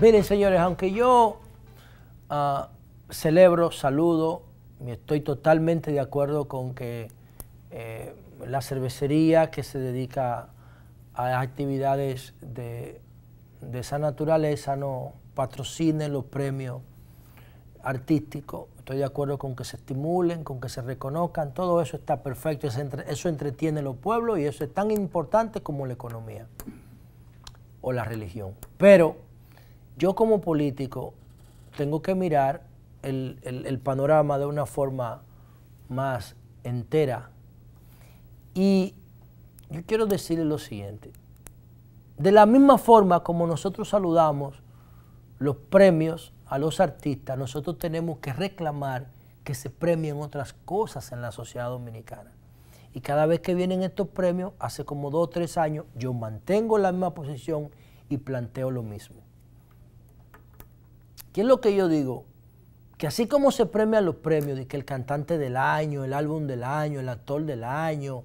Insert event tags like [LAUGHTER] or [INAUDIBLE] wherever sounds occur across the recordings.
Miren, señores, aunque yo ah, celebro, saludo, y estoy totalmente de acuerdo con que eh, la cervecería que se dedica a actividades de, esa naturaleza no patrocine los premios artísticos. Estoy de acuerdo con que se estimulen, con que se reconozcan, todo eso está perfecto, eso, entretiene a los pueblos y eso es tan importante como la economía o la religión. Pero yo como político tengo que mirar el, panorama de una forma más entera. Y yo quiero decirle lo siguiente. De la misma forma como nosotros saludamos los premios a los artistas, nosotros tenemos que reclamar que se premien otras cosas en la sociedad dominicana. Y cada vez que vienen estos premios, hace como dos o tres años, yo mantengo la misma posición y planteo lo mismo. ¿Qué es lo que yo digo? Que así como se premia los premios, de que el cantante del año, el álbum del año, el actor del año,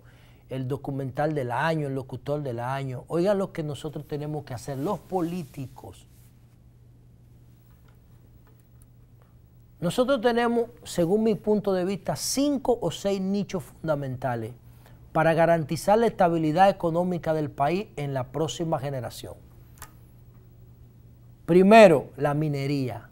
el documental del año, el locutor del año, oigan lo que nosotros tenemos que hacer, los políticos. Nosotros tenemos, según mi punto de vista, cinco o seis nichos fundamentales para garantizar la estabilidad económica del país en la próxima generación. Primero, la minería.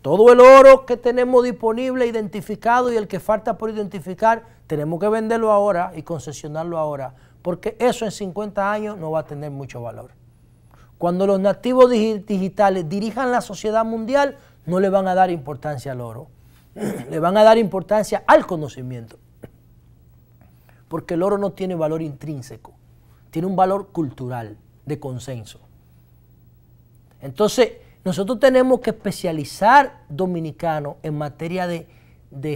Todo el oro que tenemos disponible, identificado y el que falta por identificar, tenemos que venderlo ahora y concesionarlo ahora, porque eso en 50 años no va a tener mucho valor. Cuando los nativos digitales dirijan la sociedad mundial, no le van a dar importancia al oro, [CLEARS THROAT] le van a dar importancia al conocimiento, porque el oro no tiene valor intrínseco, tiene un valor cultural, de consenso. Entonces, nosotros tenemos que especializar dominicanos en materia de,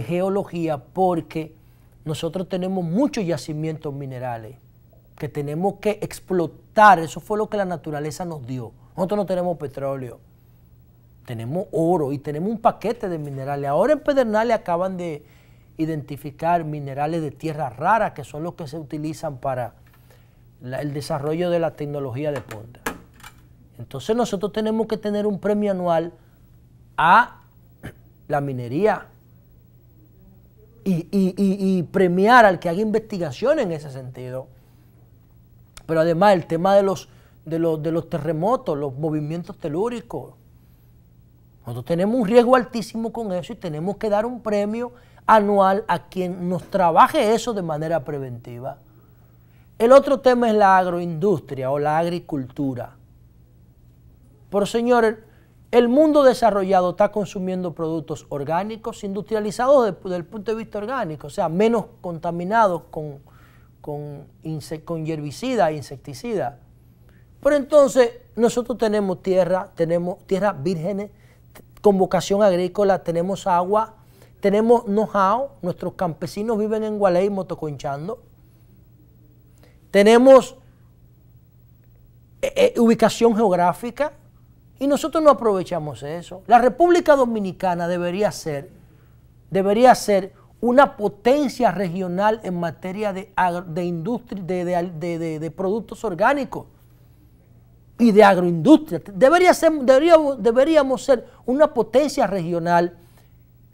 geología porque nosotros tenemos muchos yacimientos minerales que tenemos que explotar. Eso fue lo que la naturaleza nos dio. Nosotros no tenemos petróleo, tenemos oro y tenemos un paquete de minerales. Ahora en Pedernales acaban de identificar minerales de tierra rara que son los que se utilizan para el desarrollo de la tecnología de ponta. Entonces nosotros tenemos que tener un premio anual a la minería y, premiar al que haga investigación en ese sentido. Pero además el tema de los, de los terremotos, los movimientos telúricos. Nosotros tenemos un riesgo altísimo con eso y tenemos que dar un premio anual a quien nos trabaje eso de manera preventiva. El otro tema es la agroindustria o la agricultura. Pero señores, el mundo desarrollado está consumiendo productos orgánicos, industrializados desde, el punto de vista orgánico, o sea, menos contaminados con, con, con herbicidas e insecticidas. Pero entonces nosotros tenemos tierra, tenemos tierras vírgenes, con vocación agrícola, tenemos agua, tenemos know-how, nuestros campesinos viven en Gualey motoconchando, tenemos eh, eh, ubicación geográfica, y nosotros no aprovechamos eso. La República Dominicana debería ser, debería ser una potencia regional en materia de, de industria, de, productos orgánicos y de agroindustria. Debería ser, deberíamos, ser una potencia regional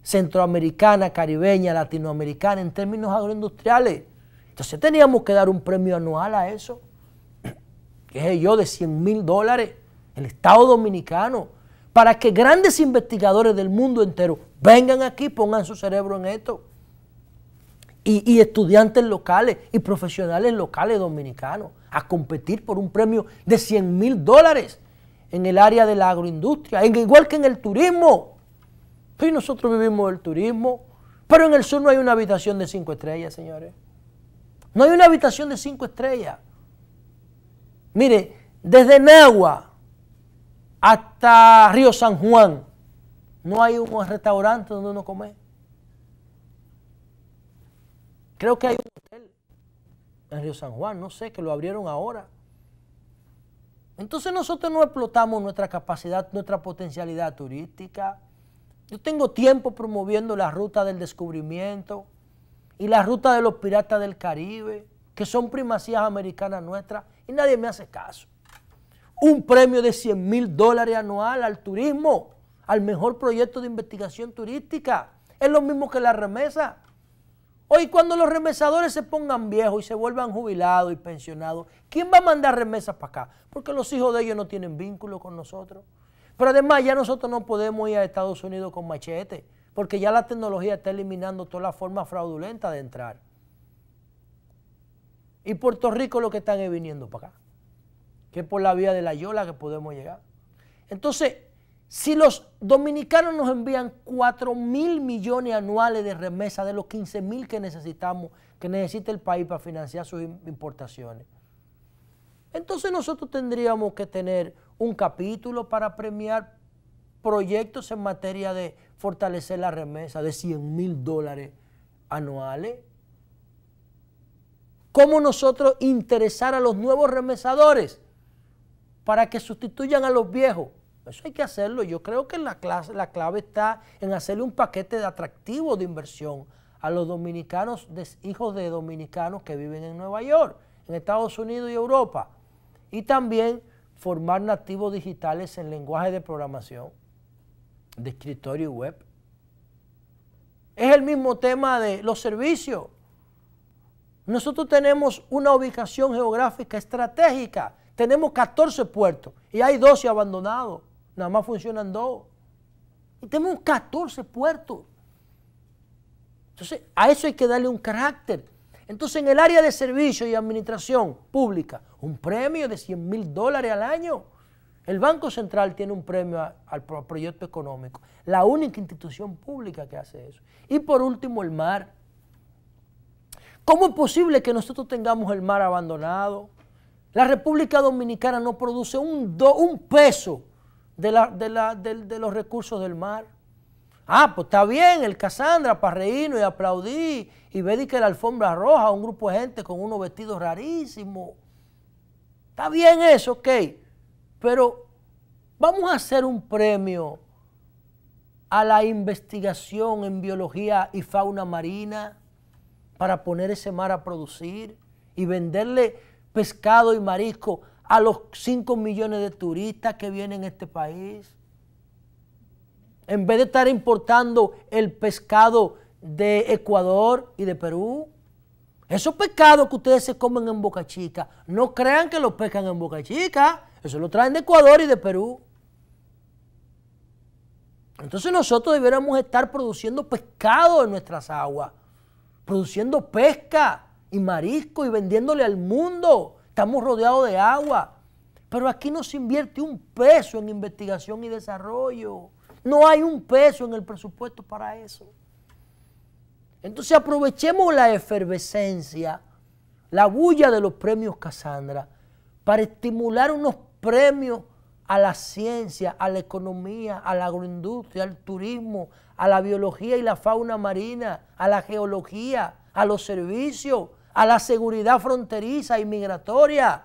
centroamericana, caribeña, latinoamericana en términos agroindustriales. Entonces teníamos que dar un premio anual a eso, que es yo de 100 mil dólares el Estado Dominicano, para que grandes investigadores del mundo entero vengan aquí, pongan su cerebro en esto. Y, estudiantes locales y profesionales locales dominicanos a competir por un premio de 100 mil dólares en el área de la agroindustria, igual que en el turismo. y nosotros vivimos del turismo, pero en el sur no hay una habitación de cinco estrellas, señores. No hay una habitación de cinco estrellas. Mire, desde Nagua hasta Río San Juan, no hay un restaurante donde uno come. Creo que hay un hotel en Río San Juan, no sé, que lo abrieron ahora. Entonces nosotros no explotamos nuestra capacidad, nuestra potencialidad turística. Yo tengo tiempo promoviendo la ruta del descubrimiento y la ruta de los piratas del Caribe, que son primacías americanas nuestras, y nadie me hace caso un premio de 100 mil dólares anual al turismo, al mejor proyecto de investigación turística. Es lo mismo que la remesa. Hoy cuando los remesadores se pongan viejos y se vuelvan jubilados y pensionados, ¿quién va a mandar remesas para acá? Porque los hijos de ellos no tienen vínculo con nosotros. Pero además ya nosotros no podemos ir a Estados Unidos con machete, porque ya la tecnología está eliminando toda la forma fraudulenta de entrar. Y Puerto Rico lo que están viniendo para acá que es por la vía de la Yola que podemos llegar. Entonces, si los dominicanos nos envían 4 mil millones anuales de remesa de los 15 mil que necesitamos, que necesita el país para financiar sus importaciones, entonces nosotros tendríamos que tener un capítulo para premiar proyectos en materia de fortalecer la remesa de 100 mil dólares anuales. ¿Cómo nosotros interesar a los nuevos remesadores? para que sustituyan a los viejos. Eso hay que hacerlo. Yo creo que la, clave está en hacerle un paquete de atractivo de inversión a los dominicanos, hijos de dominicanos que viven en Nueva York, en Estados Unidos y Europa. Y también formar nativos digitales en lenguaje de programación, de escritorio web. Es el mismo tema de los servicios. Nosotros tenemos una ubicación geográfica estratégica tenemos 14 puertos y hay 12 abandonados. Nada más funcionan dos. Y tenemos 14 puertos. Entonces, a eso hay que darle un carácter. Entonces, en el área de servicio y administración pública, un premio de 100 mil dólares al año. El Banco Central tiene un premio al proyecto económico, la única institución pública que hace eso. Y por último, el mar. ¿Cómo es posible que nosotros tengamos el mar abandonado? La República Dominicana no produce un, peso de, los recursos del mar. Ah, pues está bien el Casandra para reírnos y aplaudir y ver que la alfombra roja, un grupo de gente con unos vestidos rarísimos. Está bien eso, ok, pero vamos a hacer un premio a la investigación en biología y fauna marina para poner ese mar a producir y venderle pescado y marisco a los 5 millones de turistas que vienen a este país. En vez de estar importando el pescado de Ecuador y de Perú, esos pescados que ustedes se comen en Boca Chica, no crean que los pescan en Boca Chica, eso lo traen de Ecuador y de Perú. Entonces nosotros debiéramos estar produciendo pescado en nuestras aguas, produciendo pesca y marisco y vendiéndole al mundo. Estamos rodeados de agua. Pero aquí no se invierte un peso en investigación y desarrollo. No hay un peso en el presupuesto para eso. Entonces aprovechemos la efervescencia, la bulla de los premios Cassandra, para estimular unos premios a la ciencia, a la economía, a la agroindustria, al turismo, a la biología y la fauna marina, a la geología, a los servicios, a la seguridad fronteriza y migratoria,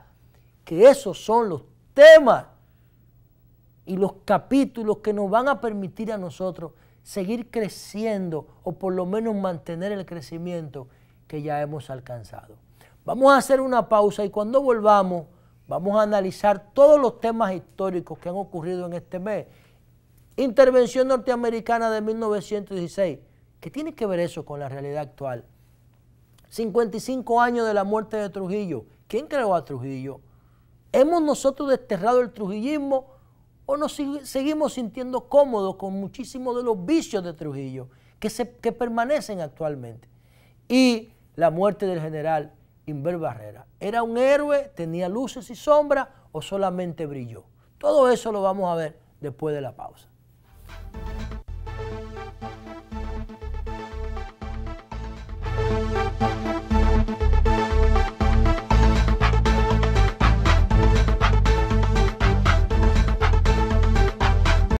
que esos son los temas y los capítulos que nos van a permitir a nosotros seguir creciendo o por lo menos mantener el crecimiento que ya hemos alcanzado. Vamos a hacer una pausa y cuando volvamos vamos a analizar todos los temas históricos que han ocurrido en este mes. Intervención norteamericana de 1916, ¿qué tiene que ver eso con la realidad actual? 55 años de la muerte de Trujillo. ¿Quién creó a Trujillo? ¿Hemos nosotros desterrado el trujillismo o nos seguimos sintiendo cómodos con muchísimos de los vicios de Trujillo que, se, que permanecen actualmente? Y la muerte del general Inver Barrera. ¿Era un héroe? ¿Tenía luces y sombras o solamente brilló? Todo eso lo vamos a ver después de la pausa.